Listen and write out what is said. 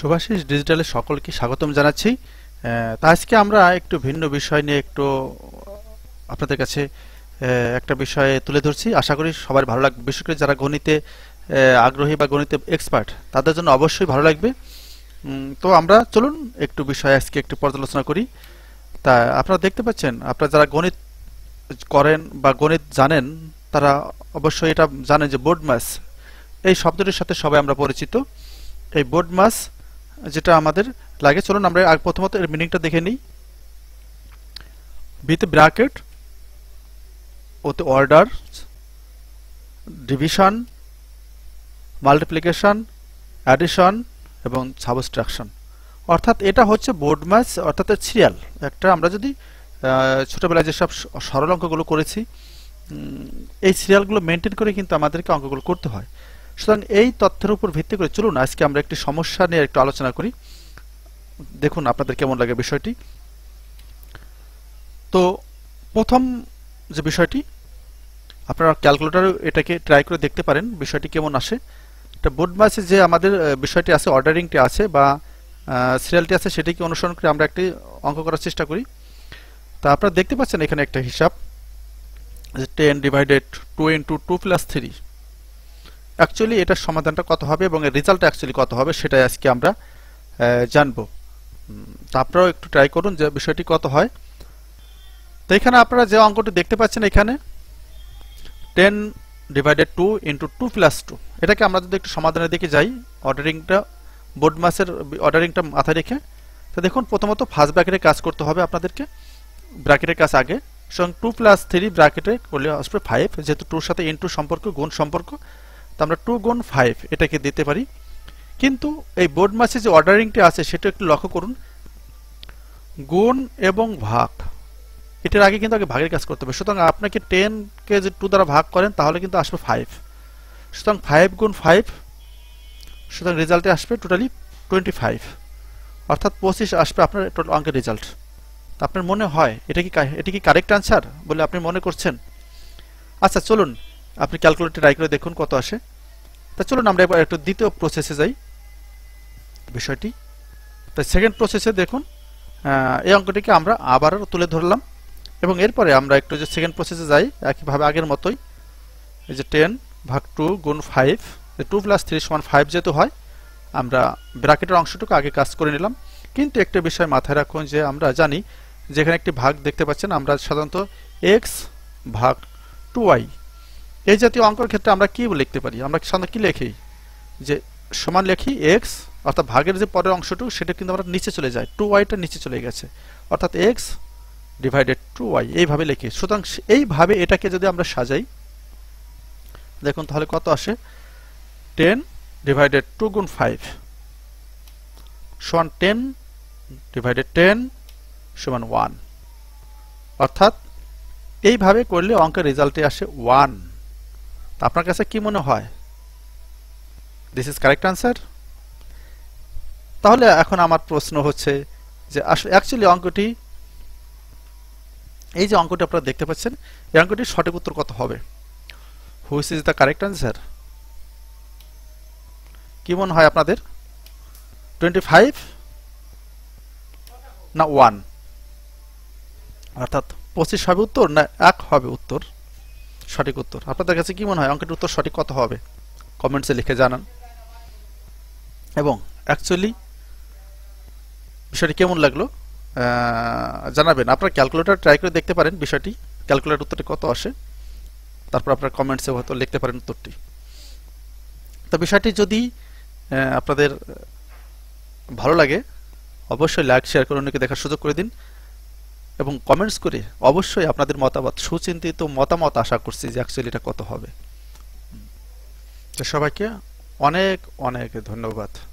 শুভাশিস ডিজিটালে সকলকে স্বাগতম জানাচ্ছি তা আজকে আমরা একটু ভিন্ন বিষয় নিয়ে একটু আপনাদের কাছে একটা বিষয়ে তুলে ধরছি আশা করি সবার ভালো লাগবে বিশেষ করে যারা গণিতে আগ্রহী বা গণিতে এক্সপার্ট তাদের জন্য অবশ্যই ভালো লাগবে তো আমরা চলুন একটু বিষয় আজকে একটু পর্যালোচনা করি তা আপনারা দেখতে পাচ্ছেন আপনারা যারা গণিত করেন বা গণিত জানেন তারা অবশ্যই এটা জানেন যে বোর্ড মাস এই শব্দটির সাথে সবাই আমরা পরিচিত এই বোর্ড মাস যেটা আমাদের লাগে চলুন আমরা প্রথমত এর মিনিংটা দেখে নিই বিথ ব্র্যাকেট ওতে অর্ডার ডিভিশন মাল্টিপ্লিকেশন অ্যাডিশন এবং সাবস্ট্রাকশন অর্থাৎ এটা হচ্ছে বোর্ড ম্যাচ অর্থাৎ সিরিয়াল একটা আমরা যদি ছোটোবেলায় যেসব সরল অঙ্কগুলো করেছি এই সিরিয়ালগুলো মেনটেন করে কিন্তু আমাদেরকে অঙ্কগুলো করতে হয় সুতরাং এই তথ্যের উপর ভিত্তি করে চলুন আজকে আমরা একটি সমস্যা নিয়ে একটু আলোচনা করি দেখুন আপনাদের কেমন লাগে বিষয়টি তো প্রথম যে বিষয়টি আপনারা ক্যালকুলেটার এটাকে ট্রাই করে দেখতে পারেন বিষয়টি কেমন আসে এটা বোর্ড মাসে যে আমাদের বিষয়টি আছে অর্ডারিংটি আছে বা সিরিয়ালটি আছে সেটিকে অনুসরণ করে আমরা একটি অঙ্ক করার চেষ্টা করি তা আপনারা দেখতে পাচ্ছেন এখানে একটা হিসাব ten divided two into two plus three actually এটার সমাধানটা কত হবে এবং এর রেজাল্টটা অ্যাকচুয়ালি কত হবে সেটাই আজকে আমরা জানবো তো আপনারাও একটু ট্রাই করুন যে বিষয়টি কত হয় তো এখানে আপনারা যে অঙ্কটি দেখতে পাচ্ছেন এখানে ten divided two into two plus two এটাকে আমরা যদি একটু সমাধানের দিকে যাই অর্ডারিংটা বোর্ড মাসের অর্ডারিংটা মাথায় রেখে তো দেখুন প্রথমত ফার্স্ট ব্র্যাকেটে কাজ করতে হবে আপনাদেরকে ব্র্যাকেটের কাজ আগে সুতরাং টু প্লাস থ্রি ব্র্যাকেটে করলে আসবে ফাইভ যেহেতু টুর সাথে ইন্টু সম্পর্ক গুণ সম্পর্ক তা আমরা টু গুণ ফাইভ এটাকে দিতে পারি কিন্তু এই বোর্ড মাসে যে অর্ডারিংটি আছে সেটা একটু লক্ষ্য করুন গুণ এবং ভাগ এটার আগে কিন্তু আগে ভাগের কাজ করতে হবে সুতরাং আপনাকে টেনকে যে টু দ্বারা ভাগ করেন তাহলে কিন্তু আসবে ফাইভ সুতরাং ফাইভ গুণ ফাইভ সুতরাং রেজাল্টে আসবে টোটালি টোয়েন্টি ফাইভ অর্থাৎ পঁচিশ আসবে আপনার টোটাল অঙ্কের রেজাল্ট আপনার মনে হয় এটা কি এটা কি কারেক্ট আনসার বলে আপনি মনে করছেন আচ্ছা চলুন আপনি ক্যালকুলেটর ট্রাই করে দেখুন কত আসে তা চলুন আমরা এবার একটু দ্বিতীয় প্রসেসে যাই বিষয়টি তাই সেকেন্ড প্রসেসে দেখুন এই অঙ্কটিকে আমরা আবার তুলে ধরলাম এবং এরপরে আমরা একটু যে সেকেন্ড প্রসেসে যাই একইভাবে আগের মতোই এই যে টেন ভাগ টু গুণ ফাইভ টু প্লাস থ্রি সমান ফাইভ যেহেতু হয় আমরা ব্র্যাকেটের অংশটুকু আগে কাজ করে নিলাম কিন্তু একটা বিষয় মাথায় রাখুন যে আমরা জানি যেখানে একটি ভাগ দেখতে পাচ্ছেন আমরা সাধারণত এক্স ভাগ টু ওয়াই এই জাতীয় অঙ্কের ক্ষেত্রে আমরা কি লিখতে পারি আমরা সাধারণত কি লেখি যে সমান লেখি এক্স অর্থাৎ ভাগের যে পরের অংশটুকু সেটা কিন্তু আমরা নিচে চলে যায় টু ওয়াইটা নিচে চলে গেছে অর্থাৎ এক্স ডিভাইডেড টু ওয়াই এইভাবে লেখি সুতরাং এইভাবে এটাকে যদি আমরা সাজাই দেখুন তাহলে কত আসে টেন ডিভাইডেড টু গুণ ফাইভ সমান টেন ডিভাইডেড টেন সমান ওয়ান অর্থাৎ এইভাবে করলে অঙ্কের রেজাল্টে আসে ওয়ান তা আপনার কাছে কি মনে হয় দিস ইজ কারেক্ট আনসার তাহলে এখন আমার প্রশ্ন হচ্ছে যে আসলে অ্যাকচুয়ালি অঙ্কটি এই যে অঙ্কটি আপনারা দেখতে পাচ্ছেন এই অঙ্কটির সঠিক উত্তর কত হবে which is the correct answer কি মনে হয় আপনাদের টোয়েন্টি ফাইভ না ওয়ান অর্থাৎ পঁচিশ হবে উত্তর না এক হবে উত্তর সঠিক উত্তর আপনাদের কাছে কি মনে হয় অঙ্কের উত্তর সঠিক কত হবে কমেন্টসে লিখে জানান এবং অ্যাকচুয়ালি বিষয়টি কেমন লাগলো জানাবেন আপনার ক্যালকুলেটর ট্রাই করে দেখতে পারেন বিষয়টি ক্যালকুলেটর উত্তরটি কত আসে তারপর আপনার কমেন্টসে হয়তো লিখতে পারেন উত্তরটি তো বিষয়টি যদি আপনাদের ভালো লাগে অবশ্যই লাইক শেয়ার করে অন্যকে দেখার সুযোগ করে দিন এবং কমেন্টস করে অবশ্যই আপনাদের মতামত সুচিন্তিত মতামত আশা করছি যে অ্যাকচুয়ালি এটা কত হবে তো সবাইকে অনেক অনেক ধন্যবাদ